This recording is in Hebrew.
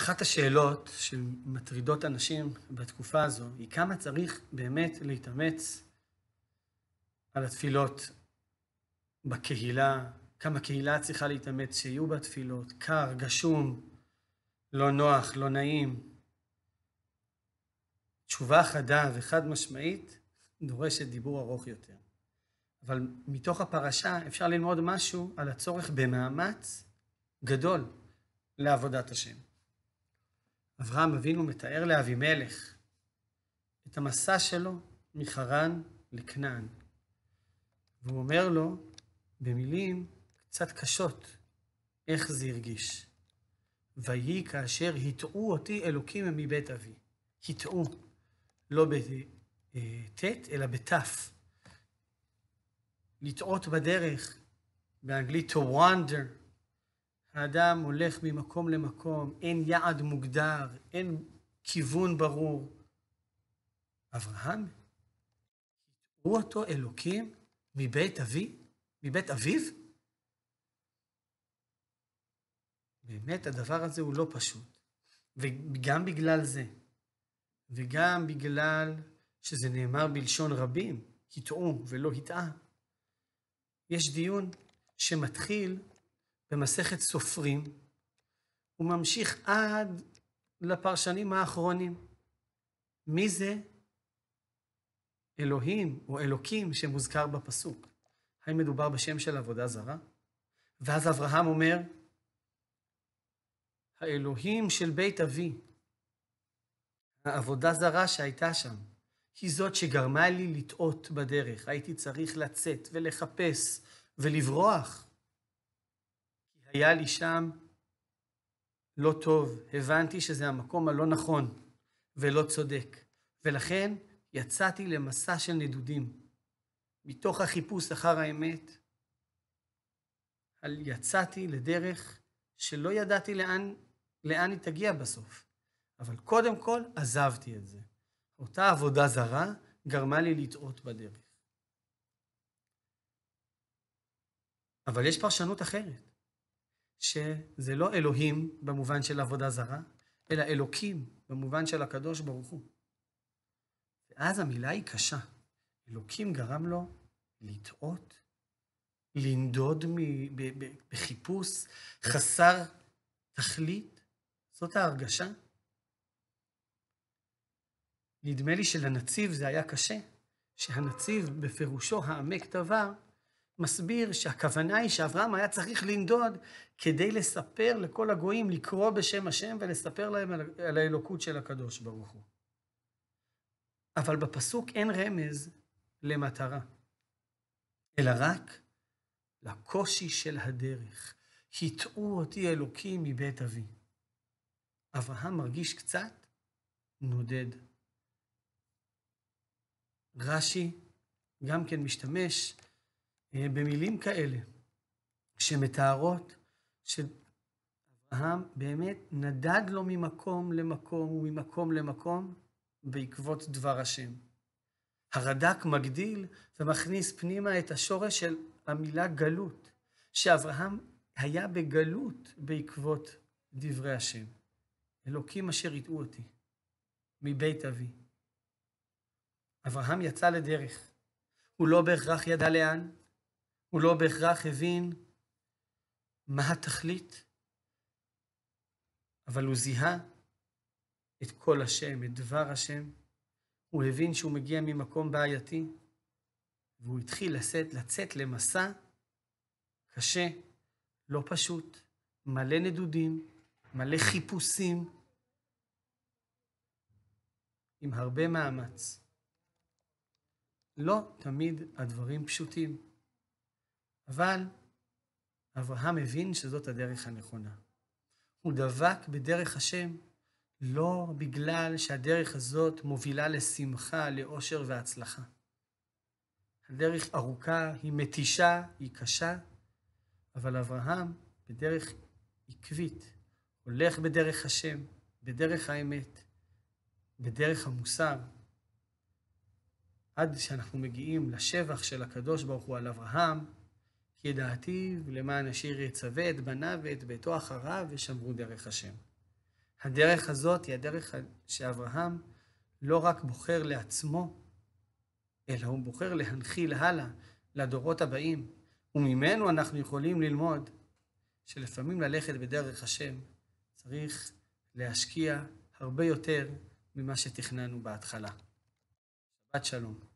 אחת השאלות שמטרידות אנשים בתקופה הזו היא כמה צריך באמת להתאמץ על התפילות בקהילה, כמה קהילה צריכה להתאמץ שיהיו בה תפילות, קר, גשום, לא נוח, לא נעים. תשובה חדה וחד משמעית דורשת דיבור ארוך יותר. אבל מתוך הפרשה אפשר ללמוד משהו על הצורך במאמץ גדול לעבודת השם. אברהם אבינו מתאר לאבימלך את המסע שלו מחרן לכנען. והוא אומר לו במילים קצת קשות איך זה הרגיש. ויהי כאשר הטעו אותי אלוקים מבית אבי. הטעו, לא בט, אלא בתף. לטעות בדרך, באנגלית to wander, האדם הולך ממקום למקום, אין יעד מוגדר, אין כיוון ברור. אברהם, הוא אותו אלוקים מבית אבי, מבית אביו? באמת הדבר הזה הוא לא פשוט. וגם בגלל זה, וגם בגלל שזה נאמר בלשון רבים, הטעו ולא הטעה, יש דיון שמתחיל במסכת סופרים, הוא ממשיך עד לפרשנים האחרונים. מי זה אלוהים או אלוקים שמוזכר בפסוק? האם מדובר בשם של עבודה זרה? ואז אברהם אומר, האלוהים של בית אבי, העבודה זרה שהייתה שם, היא זאת שגרמה לי לטעות בדרך. הייתי צריך לצאת ולחפש ולברוח. היה לי שם לא טוב, הבנתי שזה המקום הלא נכון ולא צודק, ולכן יצאתי למסע של נדודים. מתוך החיפוש אחר האמת, יצאתי לדרך שלא ידעתי לאן, לאן היא תגיע בסוף, אבל קודם כל עזבתי את זה. אותה עבודה זרה גרמה לי לטעות בדרך. אבל יש פרשנות אחרת. שזה לא אלוהים במובן של עבודה זרה, אלא אלוקים במובן של הקדוש ברוך הוא. ואז המילה היא קשה. אלוקים גרם לו לטעות, לנדוד מ- בחיפוש חסר תכלית. זאת ההרגשה. נדמה לי שלנציב זה היה קשה, שהנציב בפירושו העמק דבר מסביר שהכוונה היא שאברהם היה צריך לנדוד כדי לספר לכל הגויים, לקרוא בשם השם ולספר להם על, האלוקות של הקדוש ברוך הוא. אבל בפסוק אין רמז למטרה, אלא רק לקושי של הדרך. הטעו אותי אלוקים מבית אבי. אברהם מרגיש קצת נודד. רש"י גם כן משתמש אה, במילים כאלה, שמתארות שאברהם באמת נדד לו ממקום למקום וממקום למקום בעקבות דבר השם. הרד"ק מגדיל ומכניס פנימה את השורש של המילה גלות, שאברהם היה בגלות בעקבות דברי השם. אלוקים אשר הטעו אותי מבית אבי. אברהם יצא לדרך. הוא לא בהכרח ידע לאן, הוא לא בהכרח הבין מה התכלית, אבל הוא זיהה את כל השם, את דבר השם. הוא הבין שהוא מגיע ממקום בעייתי, והוא התחיל לשאת, לצאת למסע קשה, לא פשוט, מלא נדודים, מלא חיפושים, עם הרבה מאמץ. לא תמיד הדברים פשוטים. אבל אברהם הבין שזאת הדרך הנכונה. הוא דבק בדרך השם לא בגלל שהדרך הזאת מובילה לשמחה, לאושר והצלחה. הדרך ארוכה, היא מתישה, היא קשה, אבל אברהם בדרך עקבית, הולך בדרך השם, בדרך האמת, בדרך המוסר, עד שאנחנו מגיעים לשבח של הקדוש ברוך הוא על אברהם, ידעתיו, למען אשיר יצווה את בניו ואת ביתו אחריו, ושמרו דרך השם. הדרך הזאת היא הדרך שאברהם לא רק בוחר לעצמו, אלא הוא בוחר להנחיל הלאה לדורות הבאים, וממנו אנחנו יכולים ללמוד שלפעמים ללכת בדרך השם צריך להשקיע הרבה יותר ממה שתכננו בהתחלה. שבת שלום.